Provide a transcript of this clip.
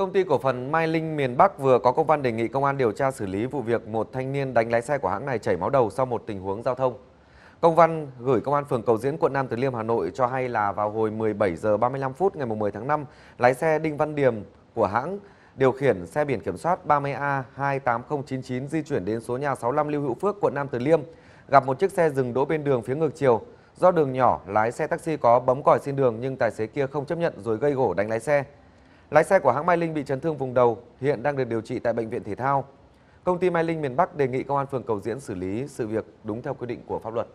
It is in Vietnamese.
Công ty cổ phần Mai Linh miền Bắc vừa có công văn đề nghị công an điều tra xử lý vụ việc một thanh niên đánh lái xe của hãng này chảy máu đầu sau một tình huống giao thông. Công văn gửi công an phường Cầu Diễn quận Nam Từ Liêm Hà Nội cho hay là vào hồi 17 giờ 35 phút ngày 10 tháng 5, lái xe Đinh Văn Điềm của hãng điều khiển xe biển kiểm soát 30A 28099 di chuyển đến số nhà 65 Lưu Hữu Phước, quận Nam Từ Liêm, gặp một chiếc xe dừng đỗ bên đường phía ngược chiều. Do đường nhỏ, lái xe taxi có bấm còi xin đường nhưng tài xế kia không chấp nhận rồi gây gổ đánh lái xe. Lái xe của hãng Mai Linh bị chấn thương vùng đầu, hiện đang được điều trị tại bệnh viện thể thao. Công ty Mai Linh miền Bắc đề nghị công an phường Cầu Diễn xử lý sự việc đúng theo quy định của pháp luật.